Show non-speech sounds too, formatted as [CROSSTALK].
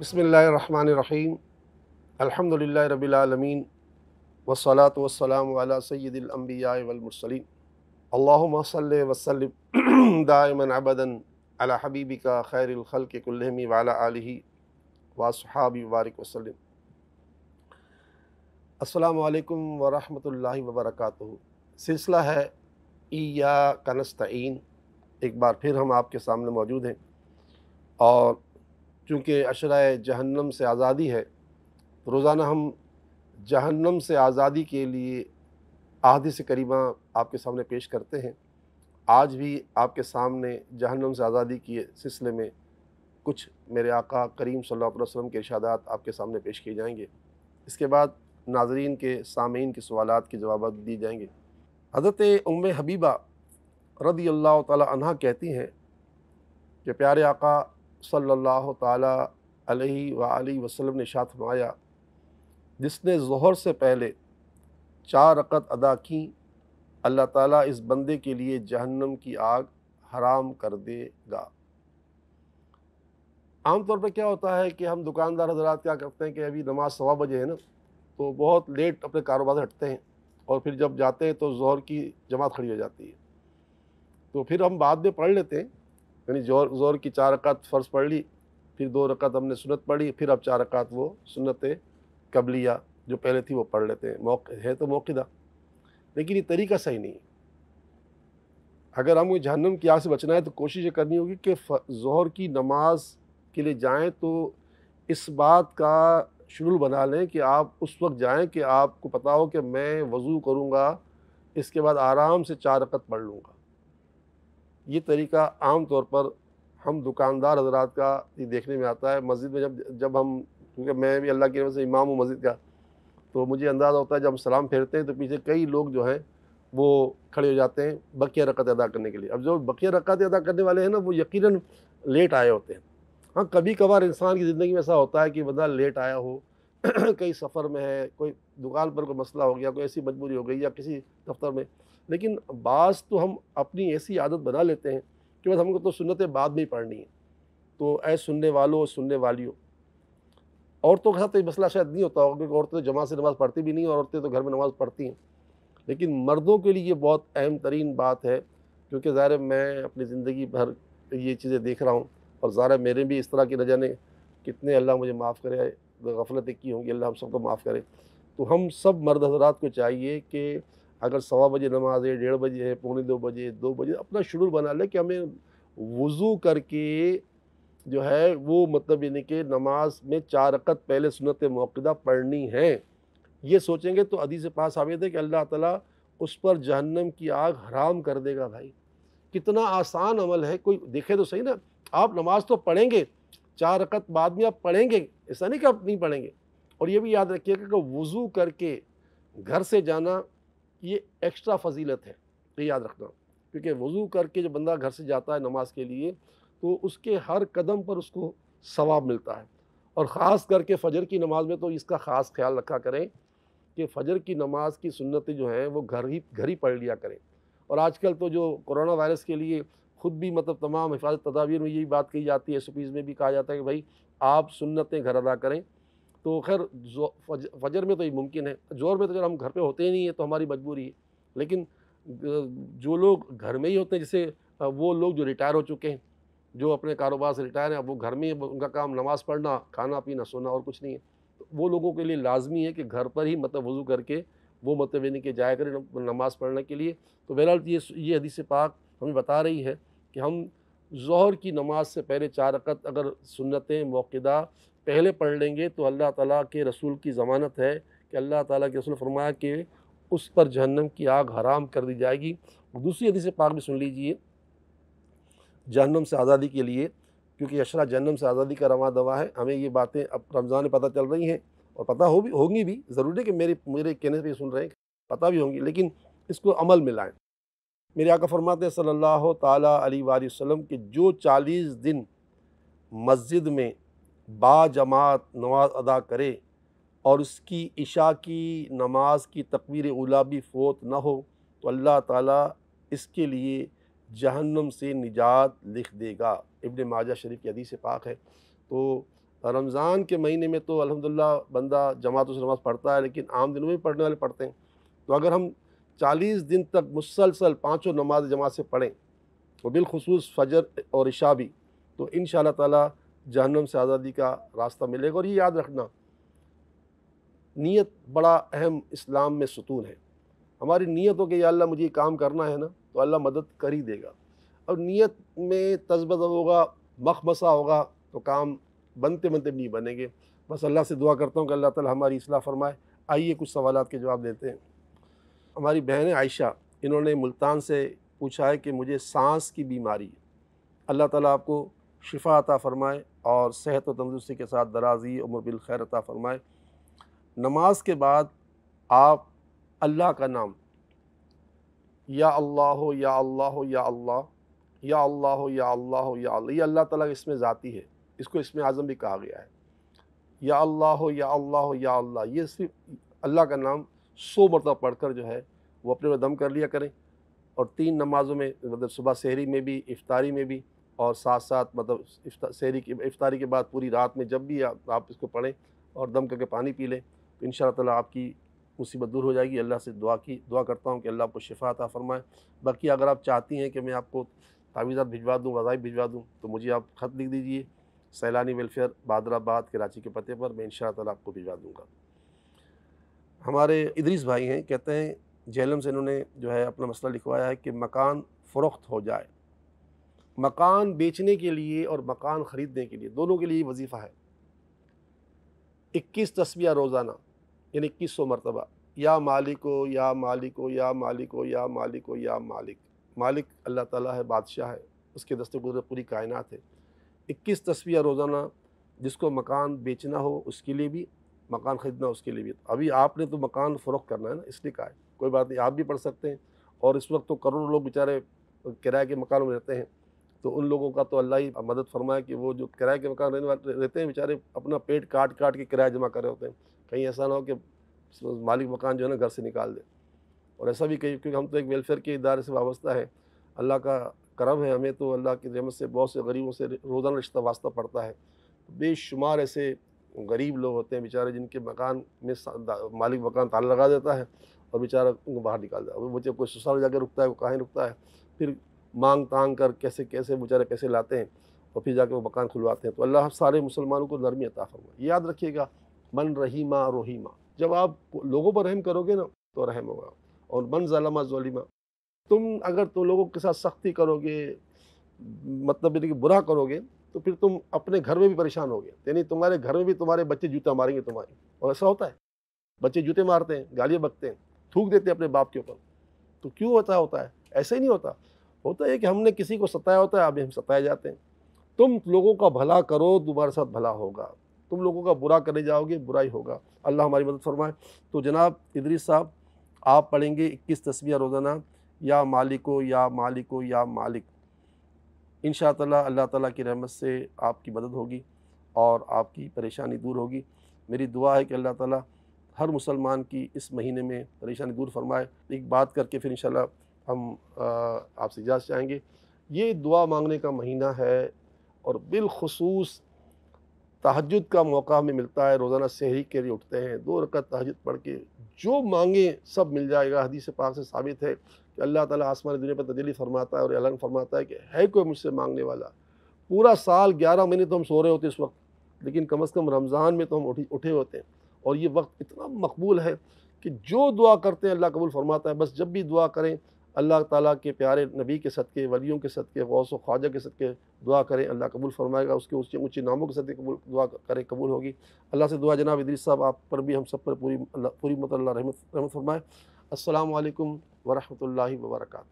बसमीम अलहमदिल्ल रबीआलमीन वसलात वसलाम वाला वलमसलीम अल्लासल वसलम दायमन अबदन अला हबीबी का खैरखल के कुल्हमी वाला आलही वासहाबी वारिक वसलम असलकम वरम वबरक सिलसिला है ई या कनस्तिन एक बार फिर हम आपके सामने मौजूद हैं और चूँकि अशरा जहन्नम से आज़ादी है रोज़ाना हम जहन्नम से आज़ादी के लिए आहदी से करीबा आपके सामने पेश करते हैं आज भी आपके सामने जहन्नम से आज़ादी के सिलसिले में कुछ मेरे आका करीम सल्लल्लाहु अलैहि वसल्लम के इशादात आपके सामने पेश किए जाएंगे इसके बाद नाजरीन के सामीन के सवाल के जवाब दिए जाएंगे हज़रत उम हबीबा रदी अल्लाह तह कहती हैं कि प्यारे आका सल्लल्लाहु अलैहि अलैहि वसल्लम ने शात फरमाया जिसने जहर से पहले चार रकत अदा की अल्लाह ताला इस बंदे के लिए जहन्नम की आग हराम कर देगा आमतौर पर क्या होता है कि हम दुकानदार हजरात क्या करते हैं कि अभी नमाज सवा बजे है ना तो बहुत लेट अपने कारोबार से हटते हैं और फिर जब जाते हैं तो जहर की जमात खड़ी हो जाती है तो फिर हम बाद में पढ़ लेते हैं यानी जोर जोर की चार रकात फ़र्ज़ पढ़ ली फिर दो रकात हमने सुनत पढ़ी फिर अब चार रकात वो सुनत कबलिया जो पहले थी वो पढ़ लेते हैं मौक है तो मौकदा लेकिन ये तरीका सही नहीं है अगर हम जहन्नम की आग से बचना है तो कोशिश ये करनी होगी कि जहर की नमाज के लिए जाएं तो इस बात का शेड्यूल बना लें कि आप उस वक्त जाएं कि आपको पता हो कि मैं वज़ू करूँगा इसके बाद आराम से चार रकत पढ़ लूँगा ये तरीका आम तौर पर हम दुकानदार हजरात का ये देखने में आता है मस्जिद में जब जब हम क्योंकि मैं भी अल्लाह की वजह से इमाम हूँ मस्जिद का तो मुझे अंदाज़ा होता है जब हम सलाम फेरते हैं तो पीछे कई लोग जो हैं वो खड़े हो जाते हैं बकिया रकत अदा करने के लिए अब जो बकिया रकत अदा करने वाले हैं ना वो यकीन लेट आए होते हैं हाँ कभी कभार इंसान की ज़िंदगी में ऐसा होता है कि बंदा लेट आया हो [CLEARS THROAT] कहीं सफ़र में है कोई दुकान पर कोई मसला हो गया कोई ऐसी मजबूरी हो गई या किसी दफ्तर में लेकिन बाज़ तो हम अपनी ऐसी आदत बना लेते हैं कि बस हमको तो सुनतें बाद में ही पढ़नी है तो ऐ सुनने वालों और सुनने वालियों औरतों के साथ तो ये मसला शायद नहीं होता होगा क्योंकि औरतें तो जमा से नमाज़ पढ़ती भी नहीं और औरतें तो घर में नमाज़ पढ़ती हैं लेकिन मर्दों के लिए ये बहुत अहम तरीन बात है क्योंकि ज़ाहिर मैं अपनी ज़िंदगी भर ये चीज़ें देख रहा हूँ और ज़ाहिर मेरे भी इस तरह की न जाने कितने अल्लाह मुझे माफ़ करे गफलतें की होंगी अल्लाह हम सबको माफ़ करें तो हम सब मर्द हजरात को चाहिए कि अगर सवा बजे नमाज है डेढ़ बजे है पौने दो बजे दो बजे अपना शुरू बना लें कि हमें वज़ू करके जो है वो मतलब यानी कि नमाज में चार रकत पहले सुनत मौक़दा पढ़नी है ये सोचेंगे तो अदी से पास साबित है कि अल्लाह ताला उस पर जहन्नम की आग हराम कर देगा भाई कितना आसान अमल है कोई देखे तो सही ना आप नमाज तो पढ़ेंगे चार रकत बाद में आप पढ़ेंगे ऐसा नहीं कि आप नहीं पढ़ेंगे और ये भी याद रखिएगा कि वज़ू करके घर से जाना ये एक्स्ट्रा फजीलत है ये याद रखना क्योंकि वज़ू करके जब बंदा घर से जाता है नमाज के लिए तो उसके हर कदम पर उसको सवाब मिलता है और ख़ास करके फ़जर की नमाज़ में तो इसका ख़ास ख्याल रखा करें कि फ़जर की नमाज़ की सुन्नतें जो हैं वो घर ही घर ही पढ़ लिया करें और आजकल तो जो कोरोना वायरस के लिए खुद भी मतलब तमाम हिफाजत तदाबीर में यही बात कही जाती है एस में भी कहा जाता है कि भाई आप सुन्नतें घर अदा करें तो खैर फजर में तो ये मुमकिन है जोर में तो जब हम घर पे होते ही नहीं है तो हमारी मजबूरी है लेकिन जो लोग घर में ही होते हैं जैसे वो लोग जो रिटायर हो चुके हैं जो अपने कारोबार से रिटायर हैं वो घर में उनका काम नमाज़ पढ़ना खाना पीना सोना और कुछ नहीं है तो वो लोगों के लिए लाजमी है कि घर पर ही मतलब वज़ू करके वो मतलब यानी कि जाया करें नमाज़ पढ़ने के लिए तो बहरहाल ये ये हदीस पाक हमें बता रही है कि हम जहर की नमाज से पहले चार रकत अगर सुन्नतें मौक़दा पहले पढ़ लेंगे तो अल्लाह ताला के रसूल की ज़मानत है कि अल्लाह ताला के रसूल फरमाया कि उस पर जहन्नम की आग हराम कर दी जाएगी दूसरी हदीसी पाक भी सुन लीजिए जहन्नम से आज़ादी के लिए क्योंकि अशरा जहन्नम से आज़ादी का रवा दवा है हमें ये बातें अब रमज़ान पता चल रही हैं और पता हो भी होंगी भी ज़रूरी है कि मेरे मेरे कहने पर सुन रहे हैं पता भी होंगी लेकिन इसको अमल में लाएँ मेरे आका फरमाते सल्लल्लाहु ताली वसल्लम के जो चालीस दिन मस्जिद में बाजमात नमाज अदा करे और उसकी इशा की नमाज की तकबीर उला भी फोत न हो तो अल्लाह ताला इसके लिए जहन्नम से निजात लिख देगा इब्न माजा शरीफ की हदीस पाक है तो रमज़ान के महीने में तो अलहमदिल्ला बंदा जमात उस नमाज़ पढ़ता है लेकिन आम दिनों में पढ़ने वाले पढ़ते हैं तो अगर हम चालीस दिन तक मुसलसल पाँचों नमाज जमा से पढ़ें और बिलखसूस फजर और इशा भी तो इन ताला जहन्नम से आज़ादी का रास्ता मिलेगा और ये याद रखना नीयत बड़ा अहम इस्लाम में सुतून है हमारी नीयत हो कि अल्लाह मुझे काम करना है ना तो अल्लाह मदद कर ही देगा और नीयत में तजबद होगा मखमसा होगा तो काम बनते बनते नहीं बनेंगे बस अल्लाह से दुआ करता हूँ कि अल्लाह ताला हमारी असलाह फरमाए आइए कुछ सवाल के जवाब देते हैं हमारी बहन आयशा इन्होंने मुल्तान से पूछा है कि मुझे सांस की बीमारी अल्लाह ताला आपको शिफा अता फ़रमाए और सेहत व तंदुरुस्ती के साथ दराजी उम्र बिल खैर अता फ़रमाए नमाज के बाद आप अल्लाह का नाम या अल्लाह या अल्लाह हो या अल्लाह या अल्लाह या अल्लाह हो या अल्लाह ये अल्लाह ताला इसमें ज़ाती है इसको इसमें आज़म भी कहा गया है या अल्लाह हो या अल्लाह हो या अल्लाह ये सिर्फ अल्लाह का नाम सौ मरतबा पढ़ कर जो है वो अपने में दम कर लिया करें और तीन नमाज़ों में मतलब सुबह शहरी में भी इफ्तारी में भी और साथ साथ मतलब शहरी की इफ्तारी के बाद पूरी रात में जब भी आ, आप इसको पढ़ें और दम करके पानी पी लें तो इन ताला आपकी मुसीबत दूर हो जाएगी अल्लाह से दुआ की दुआ करता हूँ कि अल्लाह आपको शिफात अता फ़रमाए बाकी अगर आप चाहती हैं कि मैं आपको तावीज़ा भिजवा दूँ वज़ाइफ भिजवा दूँ तो मुझे आप ख़त लिख दीजिए सैलानी वेलफेयर बादराबाद कराची के पते पर मैं इन ताला आपको भिजवा दूँगा हमारे इदरीस भाई हैं कहते हैं जहलम से इन्होंने जो है अपना मसला लिखवाया है कि मकान फ़रोख्त हो जाए मकान बेचने के लिए और मकान ख़रीदने के लिए दोनों के लिए वजीफ़ा है इक्कीस तस्बिया रोज़ाना यानी इक्कीस सौ मरतबा या मालिको या मालिको या मालिको या मालिको या मालिक मालिक अल्लाह ताला है बादशाह है उसके दस्ते पूरी कायनात है इक्कीस तस्वीर रोज़ाना जिसको मकान बेचना हो उसके लिए भी मकान ख़रीदना उसके लिए भी अभी आपने तो मकान फ़रोख करना है ना इसलिए कहा है कोई बात नहीं आप भी पढ़ सकते हैं और इस वक्त तो करोड़ों लोग बेचारे किराए के मकान में रहते हैं तो उन लोगों का तो अल्लाह ही मदद फरमाए कि वो जो किराए के मकान रहने वाले रहते हैं बेचारे अपना पेट काट काट के किराया जमा कर रहे होते हैं कहीं ऐसा ना हो कि मालिक मकान जो है ना घर से निकाल दे और ऐसा भी कहीं क्योंकि हम तो एक वेलफेयर के इदारे से वाबस्ता है अल्लाह का करम है हमें तो अल्लाह की रहमत से बहुत से गरीबों से रोज़ाना रिश्ता वास्ता पड़ता है तो बेशुमार ऐसे गरीब लोग होते हैं बेचारे जिनके मकान में मालिक मकान ताला लगा देता है और बेचारा उनको बाहर निकाल देता है बच्चे कोई ससुराल जाकर रुकता है वो कहाँ रुकता है फिर मांग तांग कर कैसे कैसे बेचारे पैसे लाते हैं और फिर जाकर वो मकान खुलवाते हैं तो अल्लाह सारे मुसलमानों को नरमी अता फरमाए याद रखिएगा मन रहीमा रोहीमा जब आप लोगों पर रहम करोगे ना तो रहम होगा और मन ज़लमा जोलिमा तुम अगर तुम तो लोगों के साथ सख्ती करोगे मतलब कि बुरा करोगे तो फिर तुम अपने घर में भी परेशान हो गए यानी तुम्हारे घर में भी तुम्हारे बच्चे जूता मारेंगे तुम्हारे और ऐसा होता है बच्चे जूते मारते हैं गालियाँ बकते हैं थूक देते हैं अपने बाप के ऊपर तो क्यों होता होता है ऐसा ही नहीं होता होता है कि हमने किसी को सताया होता है अभी हम सताए जाते हैं तुम लोगों का भला करो दोबारा साथ भला होगा तुम लोगों का बुरा करने जाओगे बुरा ही होगा अल्लाह हमारी मदद फरमाए तो जनाब इदरी साहब आप पढ़ेंगे इक्कीस तस्वीर रोज़ाना या मालिको या मालिको या मालिक इन अल्लाह ताला की रहमत से आपकी मदद होगी और आपकी परेशानी दूर होगी मेरी दुआ है कि अल्लाह ताला हर मुसलमान की इस महीने में परेशानी दूर फरमाए एक बात करके फिर इन हम आपसे इजाज़ चाहेंगे ये दुआ मांगने का महीना है और बिलखसूस तहजद का मौका हमें मिलता है रोज़ाना शहरी के लिए उठते हैं दो रकत तहजद पढ़ के जो मांगे सब मिल जाएगा हदीस पाक से साबित है कि अल्लाह ताला आसमान दुनिया पर तजली फरमाता है और ऐलान फरमाता है कि है कोई मुझसे मांगने वाला पूरा साल ग्यारह महीने तो हम सो रहे होते इस वक्त लेकिन कम अज़ कम रमज़ान में तो हम उठे उठे होते हैं और ये वक्त इतना मकबूल है कि जो दुआ करते हैं अल्लाह कबूल फरमाता है बस जब भी दुआ करें अल्लाह ताला के प्यारे नबी के सदक़े वलियों के सदक़े गौस व ख्वाजा के सदक़े दुआ करें अल्लाह कबूल फरमाएगा उसके ऊँचे ऊँचे नामों के सदक़े कबूल दुआ करें कबूल होगी अल्लाह से दुआ जनाब इदरीस साहब आप पर भी हम सब पर पूरी पूरी मतलब रहमत रहमत फरमाए अल्लाम वरहमल वर्का